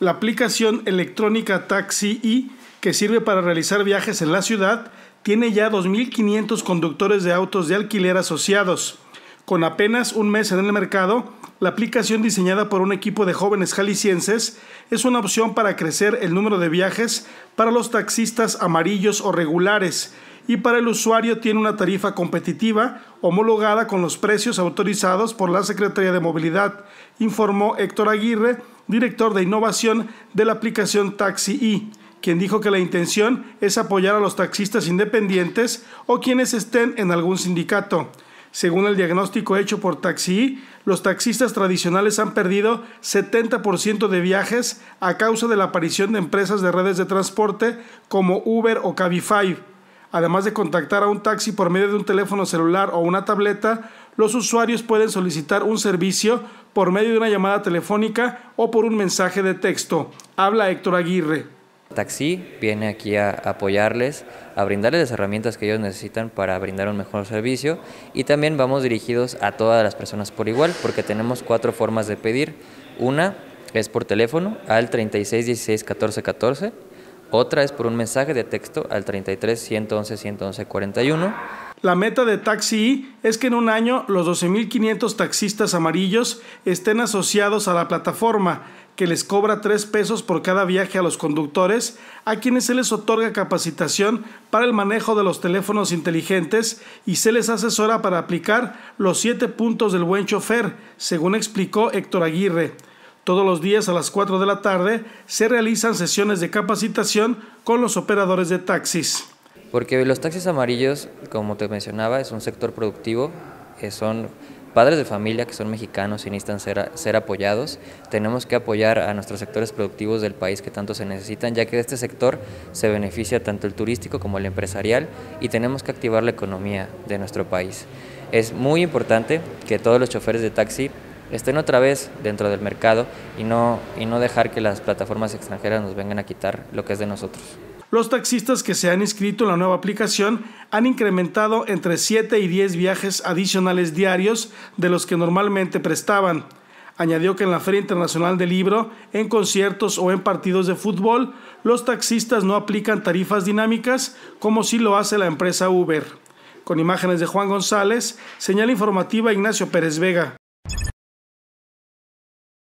la aplicación electrónica Taxi I, e, que sirve para realizar viajes en la ciudad, tiene ya 2.500 conductores de autos de alquiler asociados. Con apenas un mes en el mercado, la aplicación diseñada por un equipo de jóvenes jaliscienses es una opción para crecer el número de viajes para los taxistas amarillos o regulares y para el usuario tiene una tarifa competitiva homologada con los precios autorizados por la Secretaría de Movilidad, informó Héctor Aguirre, director de innovación de la aplicación Taxi E, quien dijo que la intención es apoyar a los taxistas independientes o quienes estén en algún sindicato. Según el diagnóstico hecho por Taxi, e, los taxistas tradicionales han perdido 70% de viajes a causa de la aparición de empresas de redes de transporte como Uber o Cabify. Además de contactar a un taxi por medio de un teléfono celular o una tableta, los usuarios pueden solicitar un servicio por medio de una llamada telefónica o por un mensaje de texto. Habla Héctor Aguirre. Taxi viene aquí a apoyarles, a brindarles las herramientas que ellos necesitan para brindar un mejor servicio y también vamos dirigidos a todas las personas por igual porque tenemos cuatro formas de pedir. Una es por teléfono al 3616 1414. Otra es por un mensaje de texto al 33 111 111 41. La meta de Taxi es que en un año los 12.500 taxistas amarillos estén asociados a la plataforma, que les cobra 3 pesos por cada viaje a los conductores, a quienes se les otorga capacitación para el manejo de los teléfonos inteligentes y se les asesora para aplicar los siete puntos del buen chofer, según explicó Héctor Aguirre. Todos los días a las 4 de la tarde se realizan sesiones de capacitación con los operadores de taxis. Porque los taxis amarillos, como te mencionaba, es un sector productivo, eh, son padres de familia que son mexicanos y necesitan ser, ser, apoyados. Tenemos que apoyar a nuestros sectores productivos del país que tanto se necesitan, ya que de este sector se beneficia tanto el turístico como el empresarial y tenemos que activar la economía de nuestro país. Es muy importante que todos los choferes de taxi estén otra vez dentro del mercado y no, y no dejar que las plataformas extranjeras nos vengan a quitar lo que es de nosotros. Los taxistas que se han inscrito en la nueva aplicación han incrementado entre 7 y 10 viajes adicionales diarios de los que normalmente prestaban. Añadió que en la Feria Internacional del Libro, en conciertos o en partidos de fútbol, los taxistas no aplican tarifas dinámicas como sí lo hace la empresa Uber. Con imágenes de Juan González, señal informativa Ignacio Pérez Vega.